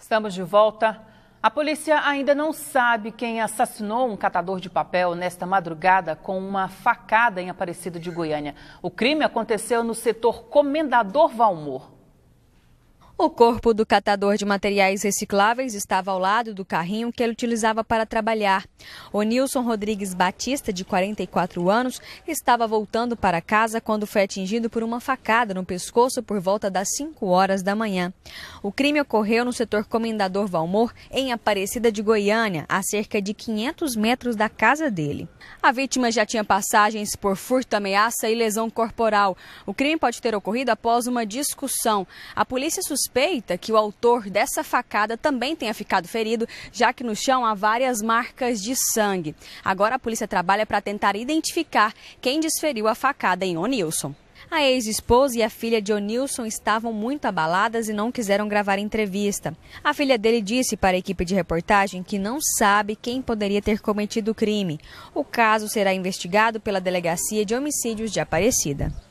Estamos de volta. A polícia ainda não sabe quem assassinou um catador de papel nesta madrugada com uma facada em aparecido de Goiânia. O crime aconteceu no setor Comendador Valmor. O corpo do catador de materiais recicláveis estava ao lado do carrinho que ele utilizava para trabalhar. O Nilson Rodrigues Batista, de 44 anos, estava voltando para casa quando foi atingido por uma facada no pescoço por volta das 5 horas da manhã. O crime ocorreu no setor Comendador Valmor, em Aparecida de Goiânia, a cerca de 500 metros da casa dele. A vítima já tinha passagens por furto, ameaça e lesão corporal. O crime pode ter ocorrido após uma discussão. A polícia suspeita suspeita que o autor dessa facada também tenha ficado ferido, já que no chão há várias marcas de sangue. Agora a polícia trabalha para tentar identificar quem desferiu a facada em O'Nilson. A ex-esposa e a filha de O'Nilson estavam muito abaladas e não quiseram gravar entrevista. A filha dele disse para a equipe de reportagem que não sabe quem poderia ter cometido o crime. O caso será investigado pela Delegacia de Homicídios de Aparecida.